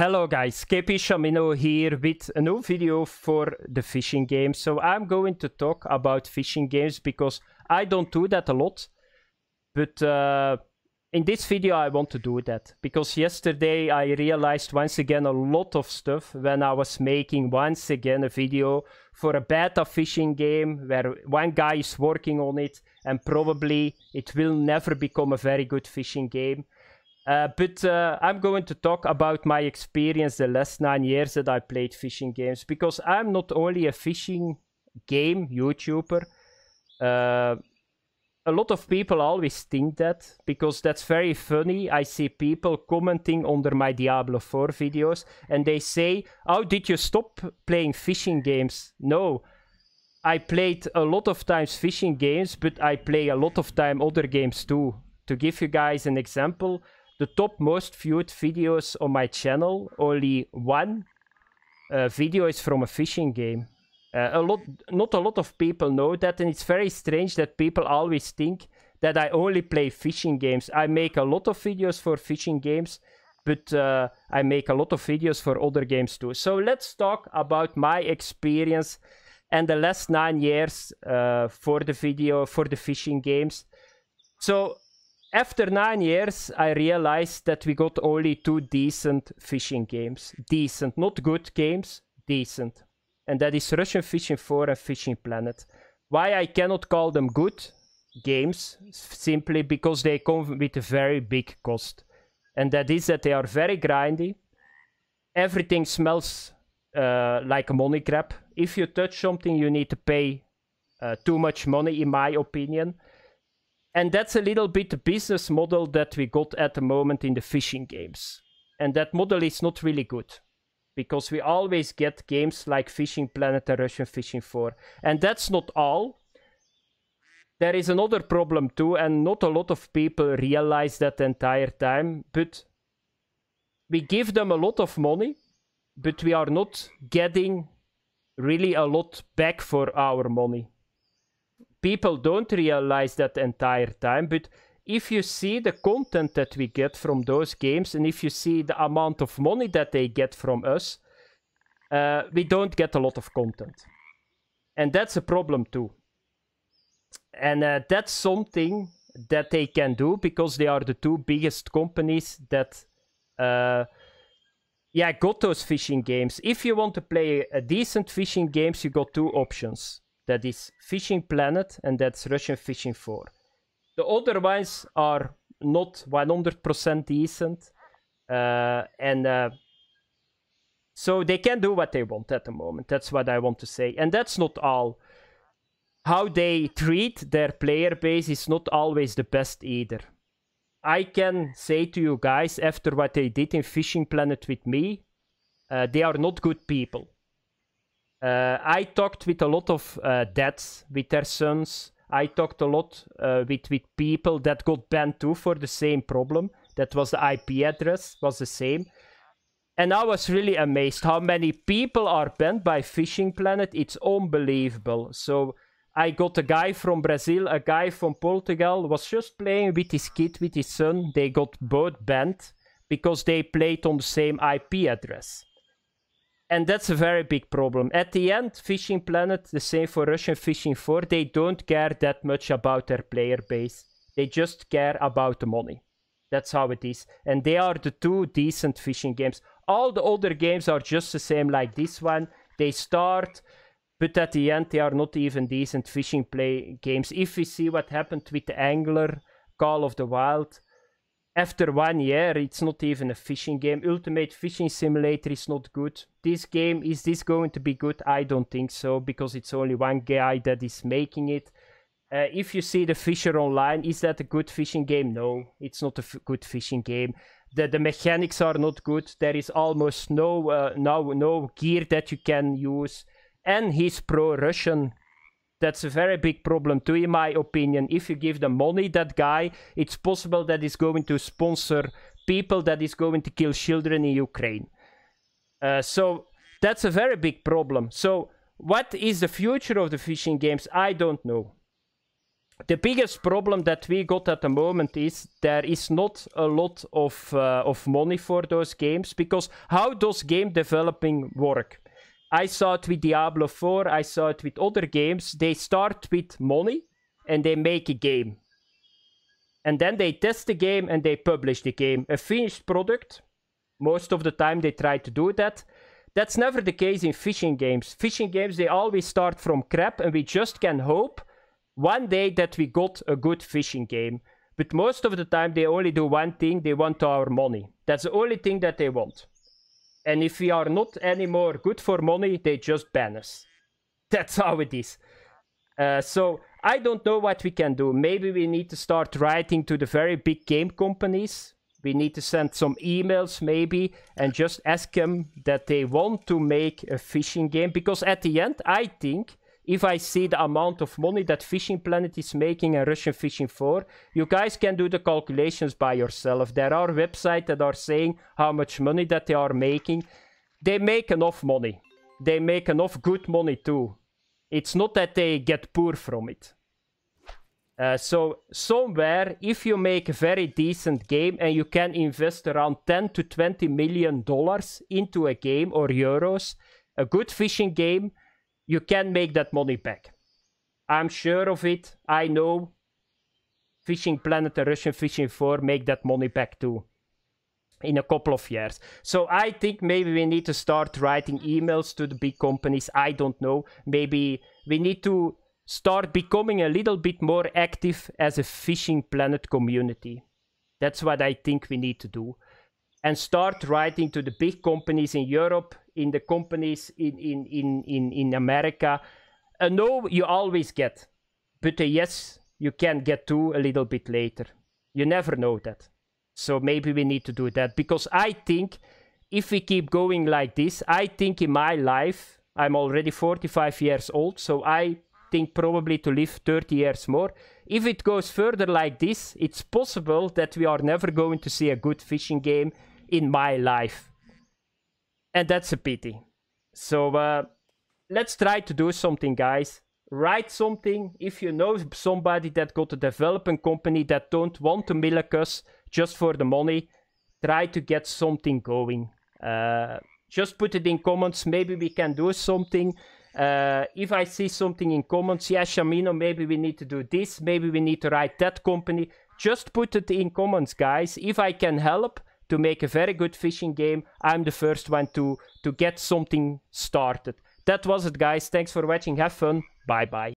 Hello guys, Kepi Shamino here with a new video for the fishing game. So I'm going to talk about fishing games because I don't do that a lot. But uh, in this video I want to do that. Because yesterday I realized once again a lot of stuff when I was making once again a video for a beta fishing game where one guy is working on it and probably it will never become a very good fishing game. Uh, but uh, I'm going to talk about my experience the last nine years that I played fishing games because I'm not only a fishing game YouTuber. Uh, a lot of people always think that because that's very funny. I see people commenting under my Diablo 4 videos and they say, How did you stop playing fishing games? No. I played a lot of times fishing games, but I play a lot of time other games too. To give you guys an example, the top most viewed videos on my channel, only one uh, video is from a fishing game. Uh, a lot, not a lot of people know that, and it's very strange that people always think that I only play fishing games. I make a lot of videos for fishing games, but uh, I make a lot of videos for other games too. So let's talk about my experience and the last nine years uh, for the video for the fishing games. So after nine years, I realized that we got only two decent fishing games. Decent, not good games, decent. And that is Russian Fishing 4 and Fishing Planet. Why I cannot call them good games, simply because they come with a very big cost. And that is that they are very grindy. Everything smells uh, like money grab. If you touch something, you need to pay uh, too much money, in my opinion and that's a little bit the business model that we got at the moment in the fishing games. And that model is not really good because we always get games like Fishing Planet and Russian Fishing 4. And that's not all. There is another problem too, and not a lot of people realize that entire time, but we give them a lot of money, but we are not getting really a lot back for our money people don't realize that entire time, but if you see the content that we get from those games and if you see the amount of money that they get from us, uh, we don't get a lot of content. And that's a problem too. And uh, that's something that they can do because they are the two biggest companies that uh, yeah got those fishing games. If you want to play a uh, decent fishing games, you got two options that is Fishing Planet and that's Russian Fishing 4. The other ones are not 100% decent uh, and uh, so they can do what they want at the moment. That's what I want to say. And that's not all. How they treat their player base is not always the best either. I can say to you guys, after what they did in Fishing Planet with me, uh, they are not good people. Uh, I talked with a lot of uh, dads with their sons. I talked a lot uh, with with people that got banned too for the same problem. That was the IP address was the same, and I was really amazed how many people are banned by Fishing Planet. It's unbelievable. So I got a guy from Brazil, a guy from Portugal was just playing with his kid, with his son. They got both banned because they played on the same IP address and that's a very big problem. At the end, Fishing Planet, the same for Russian Fishing 4, they don't care that much about their player base. They just care about the money. That's how it is. And they are the two decent fishing games. All the other games are just the same like this one. They start, but at the end, they are not even decent fishing play games. If we see what happened with the Angler, Call of the Wild, after one year, it's not even a fishing game. Ultimate Fishing Simulator is not good. This game, is this going to be good? I don't think so, because it's only one guy that is making it. Uh, if you see the Fisher online, is that a good fishing game? No, it's not a good fishing game. The, the mechanics are not good. There is almost no, uh, no, no gear that you can use. And he's pro Russian, that's a very big problem too, in my opinion. If you give the money that guy, it's possible that he's going to sponsor people that is going to kill children in Ukraine. Uh, so that's a very big problem. So what is the future of the fishing games? I don't know. The biggest problem that we got at the moment is there is not a lot of, uh, of money for those games because how does game developing work? I saw it with Diablo 4, I saw it with other games. They start with money and they make a game. And then they test the game and they publish the game. A finished product. Most of the time they try to do that. That's never the case in fishing games. Fishing games, they always start from crap and we just can hope one day that we got a good fishing game. But most of the time they only do one thing, they want our money. That's the only thing that they want. And if we are not anymore good for money, they just ban us. That's how it is. Uh, so I don't know what we can do. Maybe we need to start writing to the very big game companies. We need to send some emails maybe and just ask them that they want to make a fishing game. Because at the end, I think if I see the amount of money that Fishing Planet is making and Russian Fishing for, you guys can do the calculations by yourself. There are websites that are saying how much money that they are making. They make enough money. They make enough good money too. It's not that they get poor from it. Uh, so somewhere, if you make a very decent game and you can invest around 10 to 20 million dollars into a game or euros, a good fishing game you can make that money back. I'm sure of it. I know Fishing Planet and Russian Fishing 4 make that money back too in a couple of years. So I think maybe we need to start writing emails to the big companies. I don't know. Maybe we need to start becoming a little bit more active as a Fishing Planet community. That's what I think we need to do. And start writing to the big companies in Europe in the companies in, in, in, in, in America. A uh, no, you always get, but a yes, you can get to a little bit later. You never know that. So maybe we need to do that because I think if we keep going like this, I think in my life, I'm already 45 years old, so I think probably to live 30 years more. If it goes further like this, it's possible that we are never going to see a good fishing game in my life. And that's a pity. So uh, let's try to do something, guys. Write something. If you know somebody that got a developing company that don't want to milk us just for the money, try to get something going. Uh, just put it in comments. Maybe we can do something. Uh, if I see something in comments, yeah, Shamino, maybe we need to do this. Maybe we need to write that company. Just put it in comments, guys. If I can help, to make a very good fishing game, I'm the first one to, to get something started. That was it, guys. Thanks for watching. Have fun. Bye bye.